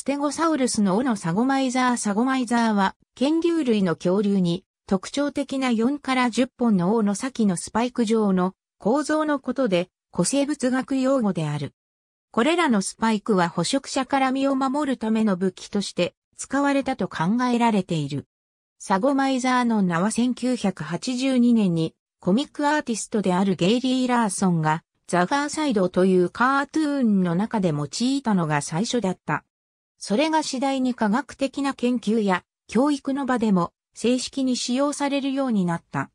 ステゴサウルスの尾のサゴマイザーサゴマイザーは、剣竜類の恐竜に、特徴的な4から10本の尾の先のスパイク状の構造のことで、古生物学用語である。これらのスパイクは捕食者から身を守るための武器として使われたと考えられている。サゴマイザーの名は1982年にコミックアーティストであるゲイリー・ラーソンがザファーサイドというカートゥーンの中で用いたのが最初だった。それが次第に科学的な研究や教育の場でも正式に使用されるようになった。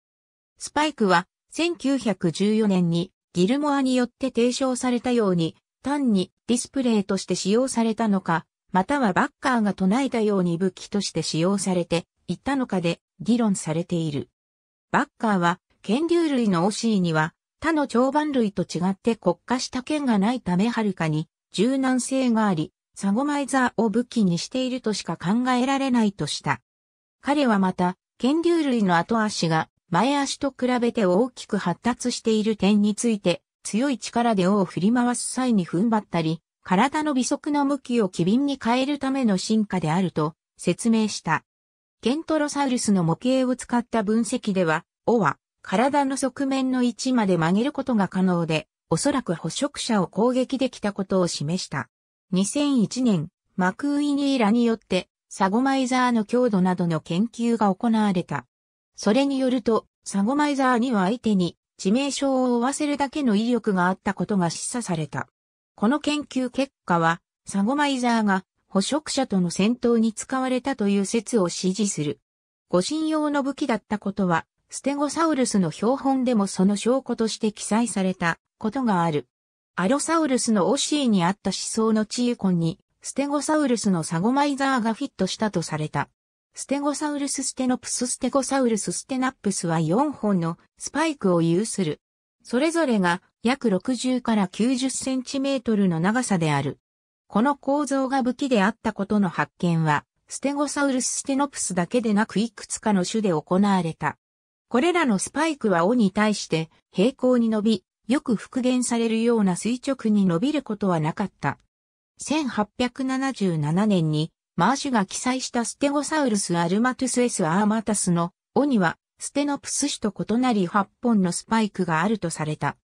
スパイクは1914年にギルモアによって提唱されたように単にディスプレイとして使用されたのか、またはバッカーが唱えたように武器として使用されていったのかで議論されている。バッカーは剣竜類のオシーには他の長板類と違って国家した剣がないためはるかに柔軟性があり、サゴマイザーを武器にしているとしか考えられないとした。彼はまた、剣竜類の後足が前足と比べて大きく発達している点について、強い力で尾を振り回す際に踏ん張ったり、体の微速の向きを機敏に変えるための進化であると説明した。ケントロサウルスの模型を使った分析では、尾は体の側面の位置まで曲げることが可能で、おそらく捕食者を攻撃できたことを示した。2001年、マクーイニーラによって、サゴマイザーの強度などの研究が行われた。それによると、サゴマイザーには相手に致命傷を負わせるだけの威力があったことが示唆された。この研究結果は、サゴマイザーが捕食者との戦闘に使われたという説を支持する。護身用の武器だったことは、ステゴサウルスの標本でもその証拠として記載されたことがある。アロサウルスのオシーにあった思想のチーコンに、ステゴサウルスのサゴマイザーがフィットしたとされた。ステゴサウルスステノプスステゴサウルスステナップスは4本のスパイクを有する。それぞれが約60から90センチメートルの長さである。この構造が武器であったことの発見は、ステゴサウルスステノプスだけでなくいくつかの種で行われた。これらのスパイクは尾に対して平行に伸び、よく復元されるような垂直に伸びることはなかった。1877年にマーシュが記載したステゴサウルスアルマトゥスエスアーマタスの尾にはステノプス種と異なり8本のスパイクがあるとされた。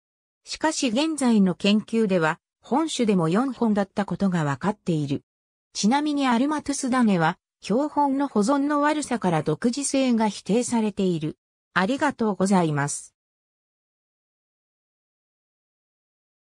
しかし現在の研究では本種でも4本だったことがわかっている。ちなみにアルマトゥスダネは標本の保存の悪さから独自性が否定されている。ありがとうございます。